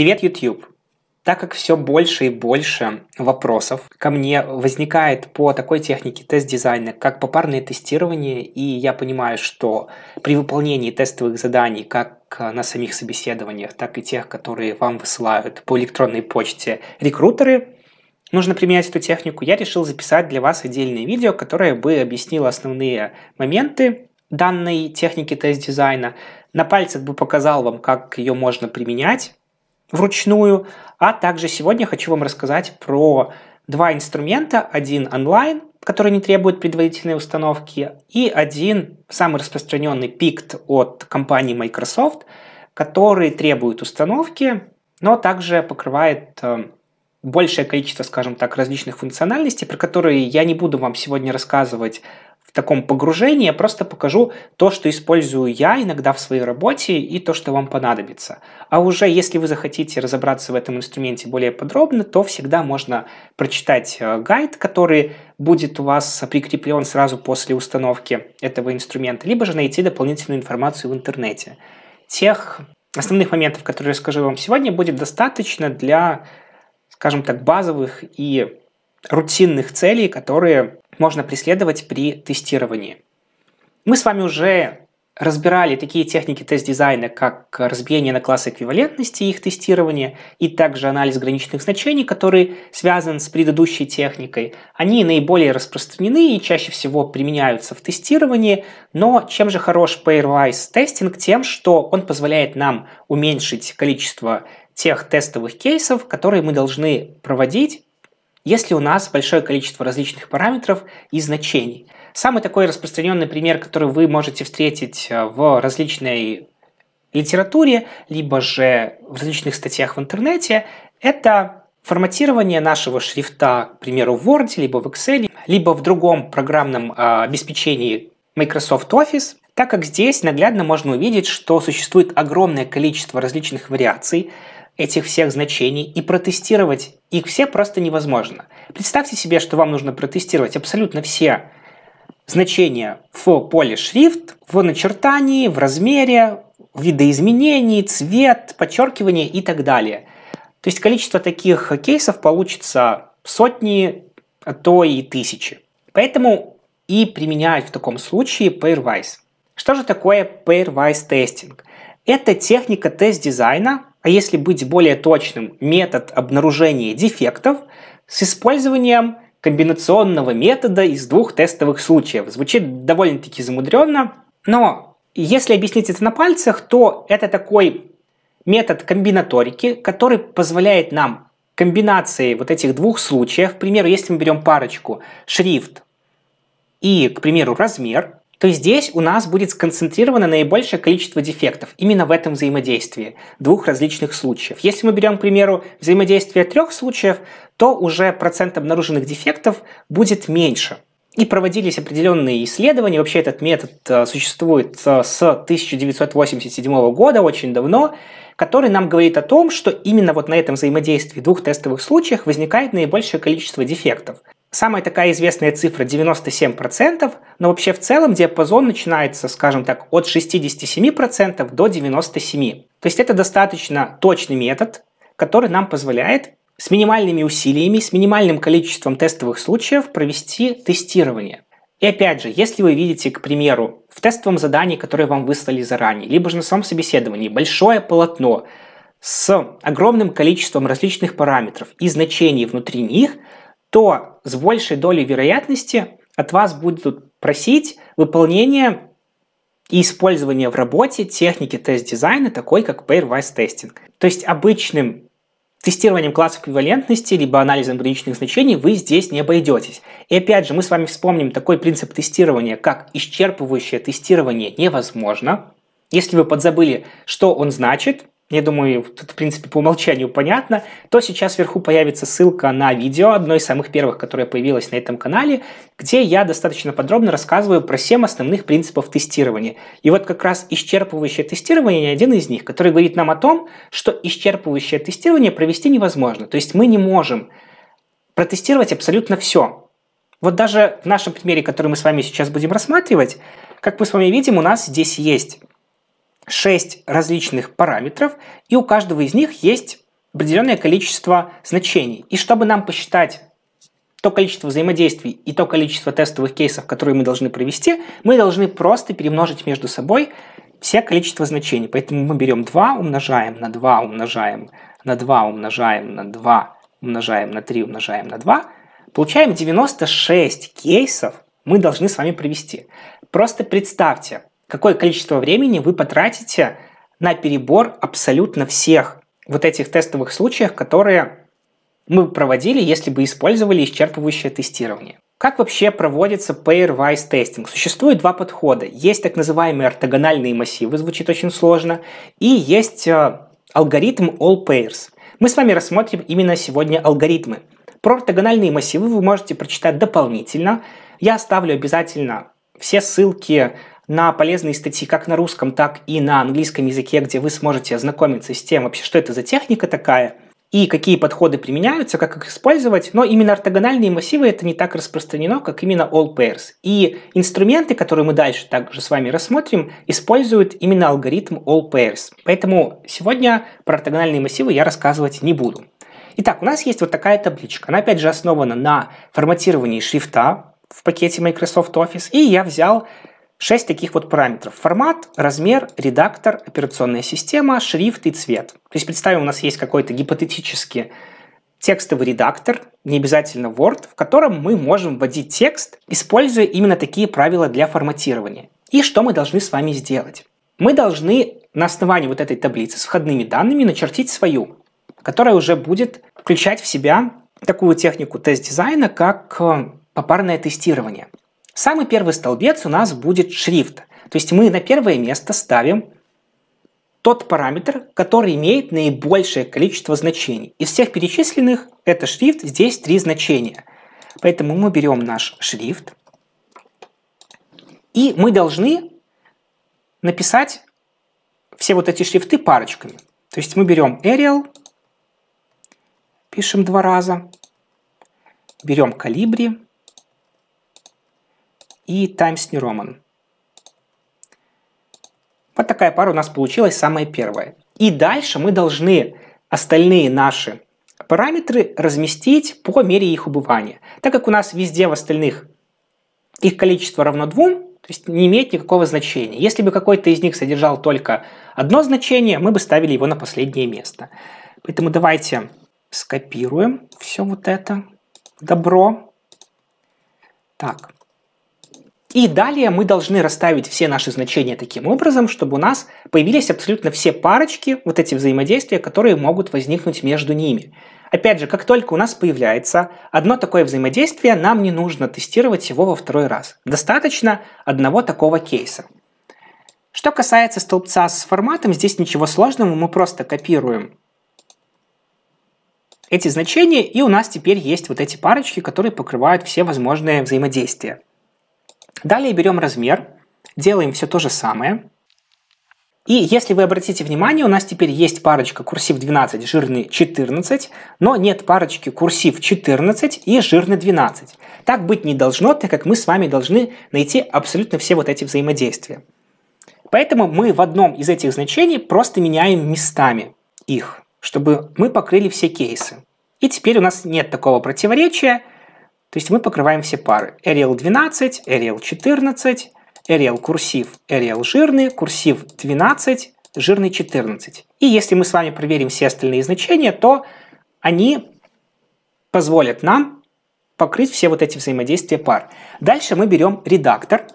Привет, YouTube! Так как все больше и больше вопросов ко мне возникает по такой технике тест-дизайна, как попарное тестирование, и я понимаю, что при выполнении тестовых заданий, как э, на самих собеседованиях, так и тех, которые вам высылают по электронной почте рекрутеры, нужно применять эту технику, я решил записать для вас отдельное видео, которое бы объяснило основные моменты данной техники тест-дизайна. На пальцах бы показал вам, как ее можно применять, вручную. А также сегодня хочу вам рассказать про два инструмента. Один онлайн, который не требует предварительной установки, и один самый распространенный пикт от компании Microsoft, который требует установки, но также покрывает э, большее количество, скажем так, различных функциональностей, про которые я не буду вам сегодня рассказывать в таком погружении, я просто покажу то, что использую я иногда в своей работе и то, что вам понадобится. А уже если вы захотите разобраться в этом инструменте более подробно, то всегда можно прочитать э, гайд, который будет у вас прикреплен сразу после установки этого инструмента, либо же найти дополнительную информацию в интернете. Тех основных моментов, которые я расскажу вам сегодня, будет достаточно для, скажем так, базовых и рутинных целей, которые можно преследовать при тестировании. Мы с вами уже разбирали такие техники тест-дизайна, как разбиение на классы эквивалентности и их тестирование, и также анализ граничных значений, который связан с предыдущей техникой. Они наиболее распространены и чаще всего применяются в тестировании, но чем же хорош pairwise тестинг? Тем, что он позволяет нам уменьшить количество тех тестовых кейсов, которые мы должны проводить если у нас большое количество различных параметров и значений. Самый такой распространенный пример, который вы можете встретить э, в различной литературе, либо же в различных статьях в интернете, это форматирование нашего шрифта, к примеру, в Word, либо в Excel, либо в другом программном а, обеспечении Microsoft Office, так как здесь наглядно можно увидеть, что существует огромное количество различных вариаций, этих всех значений и протестировать их все просто невозможно. Представьте себе, что вам нужно протестировать абсолютно все значения в поле шрифт, в начертании, в размере, в видоизменении, цвет, подчеркивание и так далее. То есть количество таких кейсов получится сотни, а то и тысячи. Поэтому и применяют в таком случае pairwise. Что же такое pairwise тестинг? Это техника тест-дизайна, а если быть более точным, метод обнаружения дефектов с использованием комбинационного метода из двух тестовых случаев. Звучит довольно-таки замудренно, но если объяснить это на пальцах, то это такой метод комбинаторики, который позволяет нам комбинации вот этих двух случаев, к примеру, если мы берем парочку шрифт и, к примеру, размер, то здесь у нас будет сконцентрировано наибольшее количество дефектов именно в этом взаимодействии двух различных случаев. Если мы берем, к примеру, взаимодействие трех случаев, то уже процент обнаруженных дефектов будет меньше. И проводились определенные исследования. Вообще этот метод э, существует э, с 1987 года, очень давно, который нам говорит о том, что именно вот на этом взаимодействии двух тестовых случаях возникает наибольшее количество дефектов. Самая такая известная цифра 97%, но вообще в целом диапазон начинается, скажем так, от 67% до 97%. То есть это достаточно точный метод, который нам позволяет с минимальными усилиями, с минимальным количеством тестовых случаев провести тестирование. И опять же, если вы видите, к примеру, в тестовом задании, которое вам выслали заранее, либо же на самом собеседовании, большое полотно с огромным количеством различных параметров и значений внутри них – то с большей долей вероятности от вас будут просить выполнение и использование в работе техники тест-дизайна, такой как pairwise тестинг, То есть обычным тестированием классов эквивалентности либо анализом граничных значений вы здесь не обойдетесь. И опять же, мы с вами вспомним такой принцип тестирования, как исчерпывающее тестирование невозможно. Если вы подзабыли, что он значит, я думаю, тут, в принципе, по умолчанию понятно, то сейчас вверху появится ссылка на видео, одно из самых первых, которое появилось на этом канале, где я достаточно подробно рассказываю про 7 основных принципов тестирования. И вот как раз исчерпывающее тестирование – один из них, который говорит нам о том, что исчерпывающее тестирование провести невозможно. То есть мы не можем протестировать абсолютно все. Вот даже в нашем примере, который мы с вами сейчас будем рассматривать, как мы с вами видим, у нас здесь есть 6 различных параметров, и у каждого из них есть определенное количество значений. И чтобы нам посчитать то количество взаимодействий и то количество тестовых кейсов, которые мы должны провести, мы должны просто перемножить между собой все количество значений. Поэтому мы берем 2, умножаем на 2, умножаем на 2, умножаем на 2, умножаем на 3, умножаем на 2. Получаем 96 кейсов мы должны с вами провести. Просто представьте, какое количество времени вы потратите на перебор абсолютно всех вот этих тестовых случаев, которые мы проводили, если бы использовали исчерпывающее тестирование. Как вообще проводится pairwise тестинг? Существует два подхода. Есть так называемые ортогональные массивы, звучит очень сложно, и есть э, алгоритм all pairs. Мы с вами рассмотрим именно сегодня алгоритмы. Про ортогональные массивы вы можете прочитать дополнительно. Я оставлю обязательно все ссылки на полезные статьи как на русском, так и на английском языке, где вы сможете ознакомиться с тем вообще, что это за техника такая, и какие подходы применяются, как их использовать. Но именно ортогональные массивы это не так распространено, как именно all pairs. И инструменты, которые мы дальше также с вами рассмотрим, используют именно алгоритм all pairs. Поэтому сегодня про ортогональные массивы я рассказывать не буду. Итак, у нас есть вот такая табличка. Она опять же основана на форматировании шрифта в пакете Microsoft Office. И я взял Шесть таких вот параметров. Формат, размер, редактор, операционная система, шрифт и цвет. То есть представим, у нас есть какой-то гипотетически текстовый редактор, не обязательно Word, в котором мы можем вводить текст, используя именно такие правила для форматирования. И что мы должны с вами сделать? Мы должны на основании вот этой таблицы с входными данными начертить свою, которая уже будет включать в себя такую технику тест-дизайна, как э, попарное тестирование. Самый первый столбец у нас будет шрифт. То есть мы на первое место ставим тот параметр, который имеет наибольшее количество значений. Из всех перечисленных это шрифт, здесь три значения. Поэтому мы берем наш шрифт, и мы должны написать все вот эти шрифты парочками. То есть мы берем Arial, пишем два раза, берем Calibri, и Times New Roman. Вот такая пара у нас получилась, самая первая. И дальше мы должны остальные наши параметры разместить по мере их убывания. Так как у нас везде в остальных их количество равно двум, то есть не имеет никакого значения. Если бы какой-то из них содержал только одно значение, мы бы ставили его на последнее место. Поэтому давайте скопируем все вот это добро. Так, и далее мы должны расставить все наши значения таким образом, чтобы у нас появились абсолютно все парочки, вот эти взаимодействия, которые могут возникнуть между ними. Опять же, как только у нас появляется одно такое взаимодействие, нам не нужно тестировать его во второй раз. Достаточно одного такого кейса. Что касается столбца с форматом, здесь ничего сложного, мы просто копируем эти значения, и у нас теперь есть вот эти парочки, которые покрывают все возможные взаимодействия. Далее берем размер, делаем все то же самое. И если вы обратите внимание, у нас теперь есть парочка курсив 12, жирный 14, но нет парочки курсив 14 и жирный 12. Так быть не должно, так как мы с вами должны найти абсолютно все вот эти взаимодействия. Поэтому мы в одном из этих значений просто меняем местами их, чтобы мы покрыли все кейсы. И теперь у нас нет такого противоречия, то есть мы покрываем все пары. Arial 12, Arial 14, Arial курсив, Arial жирный, курсив 12, жирный 14. И если мы с вами проверим все остальные значения, то они позволят нам покрыть все вот эти взаимодействия пар. Дальше мы берем редактор.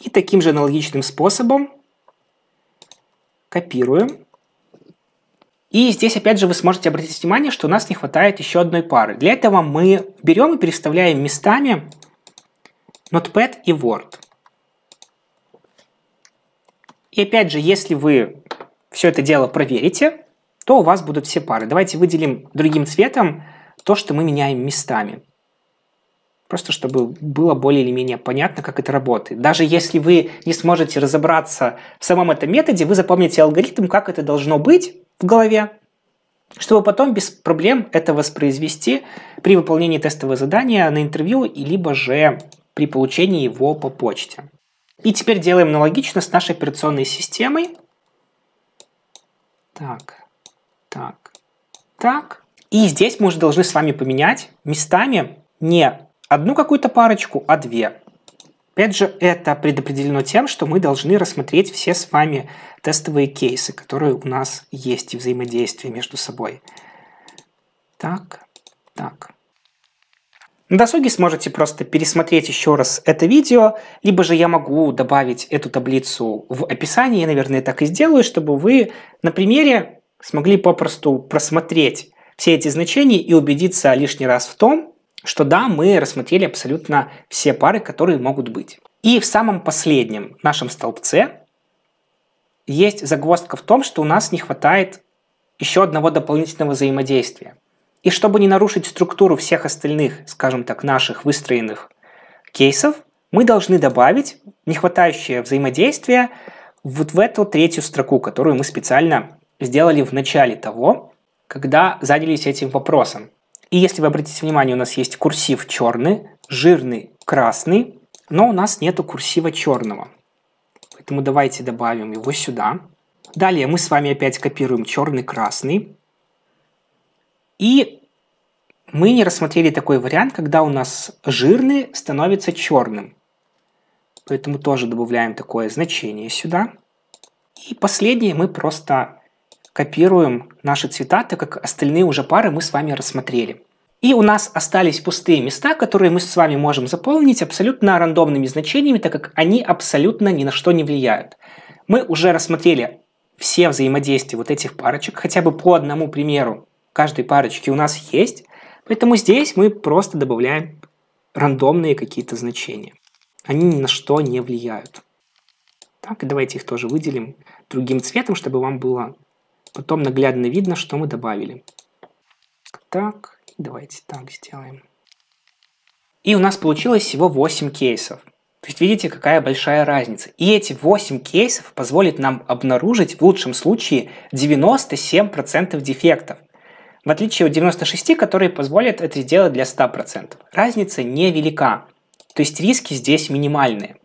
И таким же аналогичным способом копируем и здесь опять же вы сможете обратить внимание, что у нас не хватает еще одной пары. Для этого мы берем и переставляем местами Notepad и Word. И опять же, если вы все это дело проверите, то у вас будут все пары. Давайте выделим другим цветом то, что мы меняем местами. Просто чтобы было более или менее понятно, как это работает. Даже если вы не сможете разобраться в самом этом методе, вы запомните алгоритм, как это должно быть, в голове, чтобы потом без проблем это воспроизвести при выполнении тестового задания на интервью, либо же при получении его по почте. И теперь делаем аналогично с нашей операционной системой. Так, так, так. И здесь мы уже должны с вами поменять местами не одну какую-то парочку, а две. Опять же, это предопределено тем, что мы должны рассмотреть все с вами тестовые кейсы, которые у нас есть и взаимодействие между собой. Так, так. На досуге сможете просто пересмотреть еще раз это видео, либо же я могу добавить эту таблицу в описании, я, наверное, так и сделаю, чтобы вы на примере смогли попросту просмотреть все эти значения и убедиться лишний раз в том, что да, мы рассмотрели абсолютно все пары, которые могут быть. И в самом последнем нашем столбце есть загвоздка в том, что у нас не хватает еще одного дополнительного взаимодействия. И чтобы не нарушить структуру всех остальных, скажем так, наших выстроенных кейсов, мы должны добавить нехватающее взаимодействие вот в эту третью строку, которую мы специально сделали в начале того, когда занялись этим вопросом. И если вы обратите внимание, у нас есть курсив черный, жирный красный, но у нас нету курсива черного. Поэтому давайте добавим его сюда. Далее мы с вами опять копируем черный, красный. И мы не рассмотрели такой вариант, когда у нас жирный становится черным. Поэтому тоже добавляем такое значение сюда. И последнее мы просто копируем наши цвета, так как остальные уже пары мы с вами рассмотрели. И у нас остались пустые места, которые мы с вами можем заполнить абсолютно рандомными значениями, так как они абсолютно ни на что не влияют. Мы уже рассмотрели все взаимодействия вот этих парочек, хотя бы по одному примеру каждой парочки у нас есть, поэтому здесь мы просто добавляем рандомные какие-то значения. Они ни на что не влияют. Так, давайте их тоже выделим другим цветом, чтобы вам было Потом наглядно видно, что мы добавили. Так, давайте так сделаем. И у нас получилось всего 8 кейсов. То есть видите, какая большая разница. И эти 8 кейсов позволят нам обнаружить в лучшем случае 97% дефектов. В отличие от 96, которые позволят это сделать для 100%. Разница невелика. То есть риски здесь минимальные.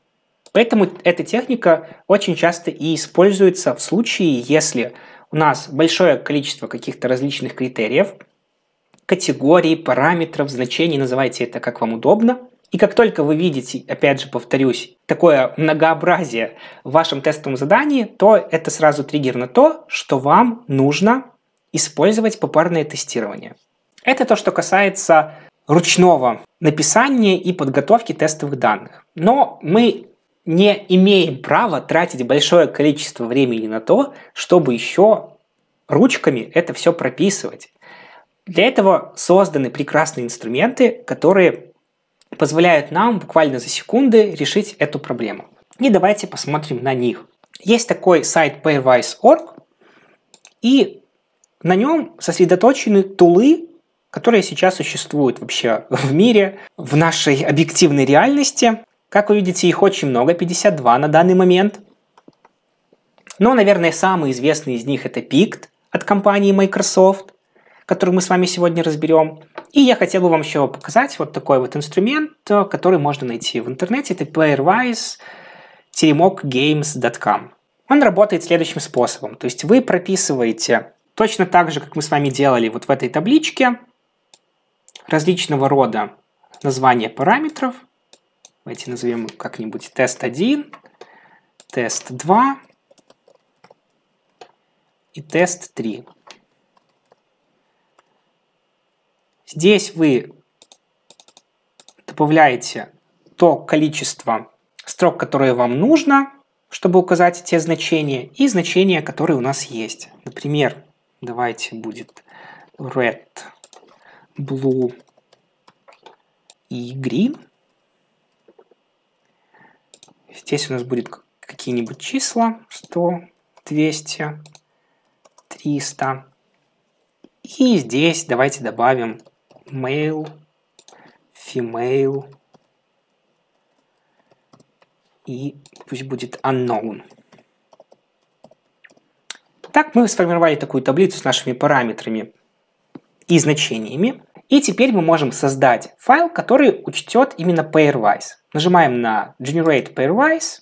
Поэтому эта техника очень часто и используется в случае, если у нас большое количество каких-то различных критериев, категорий, параметров, значений, называйте это как вам удобно. И как только вы видите, опять же повторюсь, такое многообразие в вашем тестовом задании, то это сразу триггер на то, что вам нужно использовать попарное тестирование. Это то, что касается ручного написания и подготовки тестовых данных. Но мы не имеем права тратить большое количество времени на то, чтобы еще ручками это все прописывать. Для этого созданы прекрасные инструменты, которые позволяют нам буквально за секунды решить эту проблему. И давайте посмотрим на них. Есть такой сайт pairwise.org, и на нем сосредоточены тулы, которые сейчас существуют вообще в мире, в нашей объективной реальности, как вы видите, их очень много, 52 на данный момент. Но, ну, наверное, самый известный из них это Pict от компании Microsoft, который мы с вами сегодня разберем. И я хотел бы вам еще показать вот такой вот инструмент, э, который можно найти в интернете. Это PlayerWise Он работает следующим способом. То есть вы прописываете точно так же, как мы с вами делали вот в этой табличке, различного рода названия параметров – Давайте назовем как-нибудь тест 1, тест 2 и тест 3. Здесь вы добавляете то количество строк, которые вам нужно, чтобы указать те значения, и значения, которые у нас есть. Например, давайте будет red, blue и green – Здесь у нас будет какие-нибудь числа 100, 200, 300. И здесь давайте добавим male, female и пусть будет unknown. Так мы сформировали такую таблицу с нашими параметрами и значениями. И теперь мы можем создать файл, который учтет именно pairwise. Нажимаем на Generate Pairwise.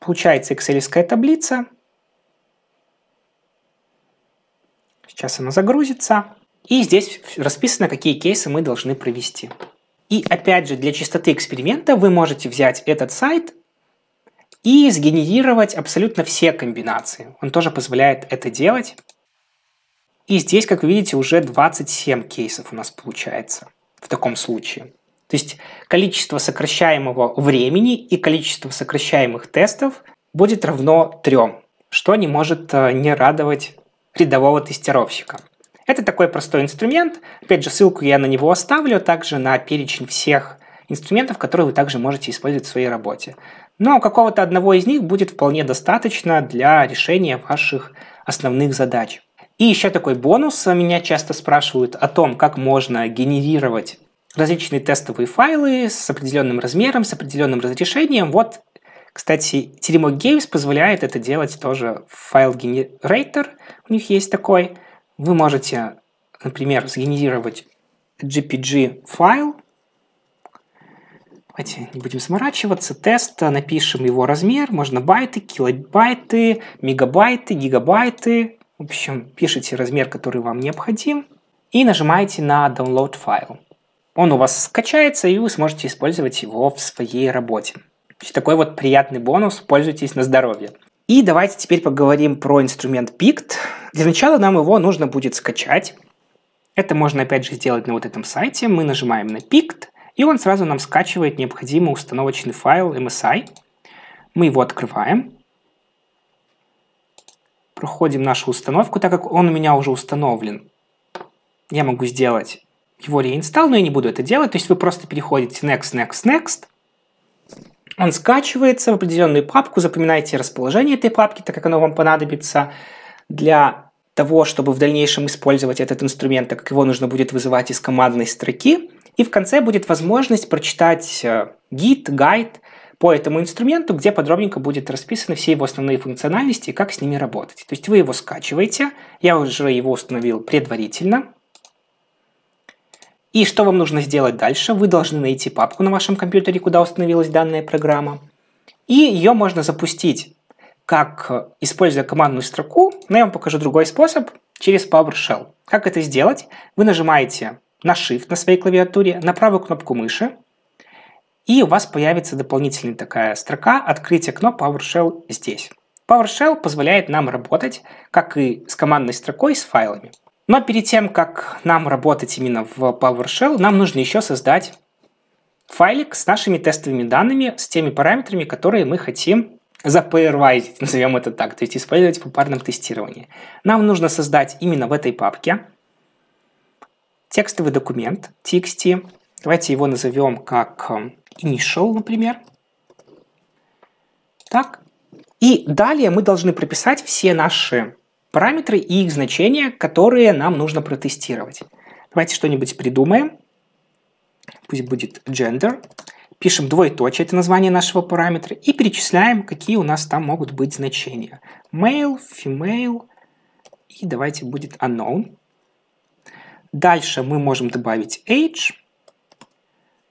Получается excel таблица. Сейчас она загрузится. И здесь расписано, какие кейсы мы должны провести. И опять же, для чистоты эксперимента вы можете взять этот сайт и сгенерировать абсолютно все комбинации. Он тоже позволяет это делать. И здесь, как видите, уже 27 кейсов у нас получается в таком случае. То есть количество сокращаемого времени и количество сокращаемых тестов будет равно 3, что не может э, не радовать рядового тестировщика. Это такой простой инструмент. Опять же, ссылку я на него оставлю, также на перечень всех инструментов, которые вы также можете использовать в своей работе. Но какого-то одного из них будет вполне достаточно для решения ваших основных задач. И еще такой бонус. Э, меня часто спрашивают о том, как можно генерировать различные тестовые файлы с определенным размером, с определенным разрешением. Вот, кстати, Telemog Games позволяет это делать тоже файл генератор. У них есть такой. Вы можете, например, сгенерировать GPG файл. Давайте не будем заморачиваться. Тест, напишем его размер. Можно байты, килобайты, мегабайты, гигабайты. В общем, пишите размер, который вам необходим. И нажимаете на Download файл. Он у вас скачается, и вы сможете использовать его в своей работе. Такой вот приятный бонус, пользуйтесь на здоровье. И давайте теперь поговорим про инструмент PICT. Для начала нам его нужно будет скачать. Это можно опять же сделать на вот этом сайте. Мы нажимаем на PICT, и он сразу нам скачивает необходимый установочный файл MSI. Мы его открываем. Проходим нашу установку, так как он у меня уже установлен. Я могу сделать его реинсталл, но я не буду это делать. То есть вы просто переходите next, next, next. Он скачивается в определенную папку, запоминайте расположение этой папки, так как оно вам понадобится для того, чтобы в дальнейшем использовать этот инструмент, так как его нужно будет вызывать из командной строки. И в конце будет возможность прочитать э, гид, гайд по этому инструменту, где подробненько будет расписаны все его основные функциональности и как с ними работать. То есть вы его скачиваете, я уже его установил предварительно, и что вам нужно сделать дальше? Вы должны найти папку на вашем компьютере, куда установилась данная программа. И ее можно запустить, как используя командную строку, но я вам покажу другой способ, через PowerShell. Как это сделать? Вы нажимаете на Shift на своей клавиатуре, на правую кнопку мыши, и у вас появится дополнительная такая строка «Открыть окно PowerShell здесь». PowerShell позволяет нам работать, как и с командной строкой, с файлами. Но перед тем, как нам работать именно в PowerShell, нам нужно еще создать файлик с нашими тестовыми данными, с теми параметрами, которые мы хотим запейервайзить, назовем это так, то есть использовать в парном тестировании. Нам нужно создать именно в этой папке текстовый документ txt. Давайте его назовем как э, initial, например. Так. И далее мы должны прописать все наши параметры и их значения, которые нам нужно протестировать. Давайте что-нибудь придумаем. Пусть будет gender. Пишем двоеточие, это название нашего параметра, и перечисляем, какие у нас там могут быть значения. Male, female, и давайте будет unknown. Дальше мы можем добавить age.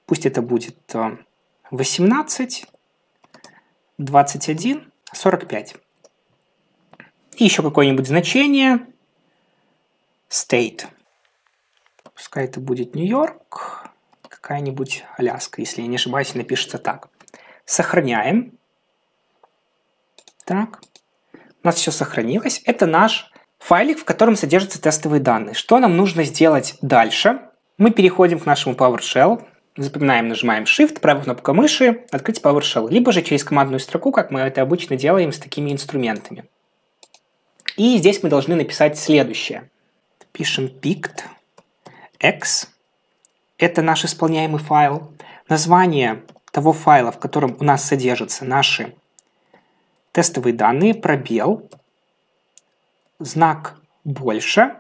Пусть это будет 18, 21, 45. И еще какое-нибудь значение. State. Пускай это будет Нью-Йорк. Какая-нибудь Аляска, если я не ошибаюсь, напишется так. Сохраняем. Так. У нас все сохранилось. Это наш файлик, в котором содержатся тестовые данные. Что нам нужно сделать дальше? Мы переходим к нашему PowerShell. Запоминаем, нажимаем Shift, правая кнопка мыши, открыть PowerShell. Либо же через командную строку, как мы это обычно делаем с такими инструментами. И здесь мы должны написать следующее. Пишем pict x. Это наш исполняемый файл. Название того файла, в котором у нас содержатся наши тестовые данные, пробел, знак больше.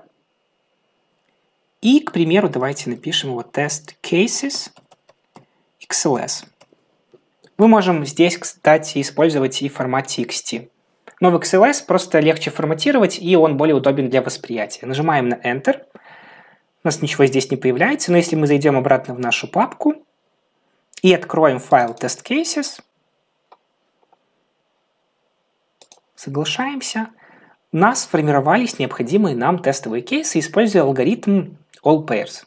И, к примеру, давайте напишем его тест cases XLS. Мы можем здесь, кстати, использовать и формат TXT. Но в XLS просто легче форматировать, и он более удобен для восприятия. Нажимаем на Enter. У нас ничего здесь не появляется, но если мы зайдем обратно в нашу папку и откроем файл test cases, соглашаемся, у нас сформировались необходимые нам тестовые кейсы, используя алгоритм all pairs.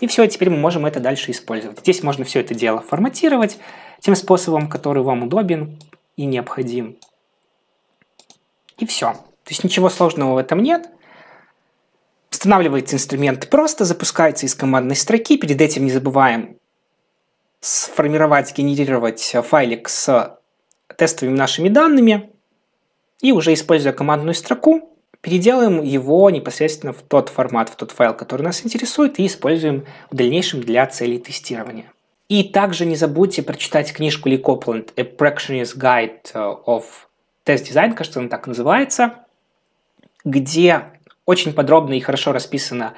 И все, теперь мы можем это дальше использовать. Здесь можно все это дело форматировать тем способом, который вам удобен и необходим и все. То есть ничего сложного в этом нет. Устанавливается инструмент просто, запускается из командной строки. Перед этим не забываем сформировать, генерировать файлик с тестовыми нашими данными. И уже используя командную строку, переделаем его непосредственно в тот формат, в тот файл, который нас интересует, и используем в дальнейшем для целей тестирования. И также не забудьте прочитать книжку Ли Копланд «A Practitioner's Guide of тест-дизайн, кажется, он так называется, где очень подробно и хорошо расписано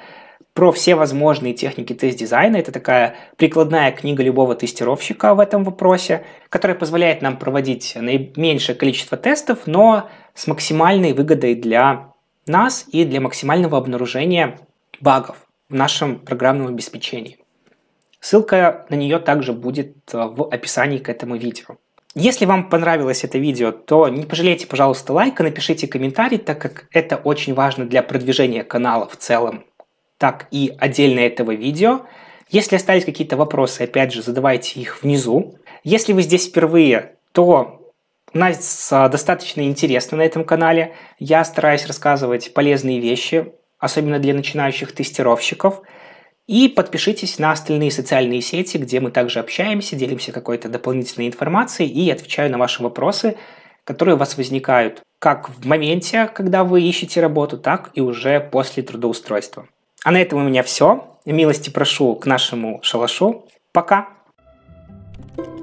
про все возможные техники тест-дизайна. Это такая прикладная книга любого тестировщика в этом вопросе, которая позволяет нам проводить наименьшее количество тестов, но с максимальной выгодой для нас и для максимального обнаружения багов в нашем программном обеспечении. Ссылка на нее также будет в описании к этому видео. Если вам понравилось это видео, то не пожалейте, пожалуйста, лайка, напишите комментарий, так как это очень важно для продвижения канала в целом, так и отдельно этого видео. Если остались какие-то вопросы, опять же, задавайте их внизу. Если вы здесь впервые, то у нас достаточно интересно на этом канале. Я стараюсь рассказывать полезные вещи, особенно для начинающих тестировщиков – и подпишитесь на остальные социальные сети, где мы также общаемся, делимся какой-то дополнительной информацией и отвечаю на ваши вопросы, которые у вас возникают как в моменте, когда вы ищете работу, так и уже после трудоустройства. А на этом у меня все. Милости прошу к нашему шалашу. Пока! thank you